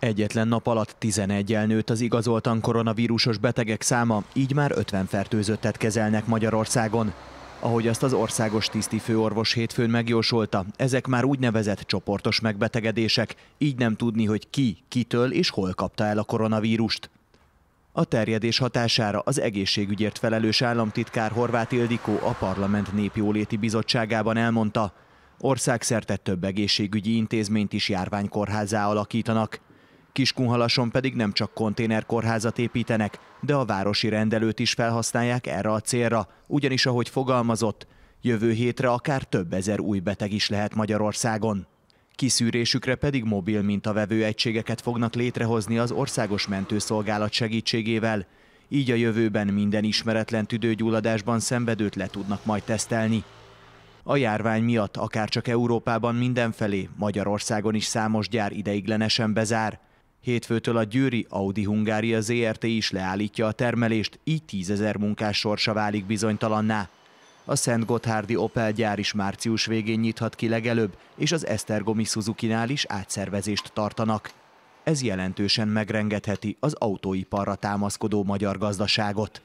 Egyetlen nap alatt 11 elnőtt az igazoltan koronavírusos betegek száma, így már 50 fertőzöttet kezelnek Magyarországon. Ahogy azt az országos tisztifőorvos hétfőn megjósolta, ezek már úgynevezett csoportos megbetegedések, így nem tudni, hogy ki, kitől és hol kapta el a koronavírust. A terjedés hatására az egészségügyért felelős államtitkár Horváth Ildikó a Parlament Népjóléti Bizottságában elmondta, országszerte több egészségügyi intézményt is járványkórházá alakítanak. Kiskunhalason pedig nem csak konténerkórházat építenek, de a városi rendelőt is felhasználják erre a célra, ugyanis ahogy fogalmazott, jövő hétre akár több ezer új beteg is lehet Magyarországon. Kiszűrésükre pedig mobil mintavevő egységeket fognak létrehozni az Országos Mentőszolgálat segítségével. Így a jövőben minden ismeretlen tüdőgyulladásban szenvedőt le tudnak majd tesztelni. A járvány miatt akár csak Európában mindenfelé, Magyarországon is számos gyár ideiglenesen bezár. Hétfőtől a győri Audi Hungária ZRT is leállítja a termelést, így tízezer munkás sorsa válik bizonytalanná. A Szent Gotthárdi Opel gyár is március végén nyithat ki legelőbb, és az Esztergomi Suzuki-nál is átszervezést tartanak. Ez jelentősen megrengetheti az autóiparra támaszkodó magyar gazdaságot.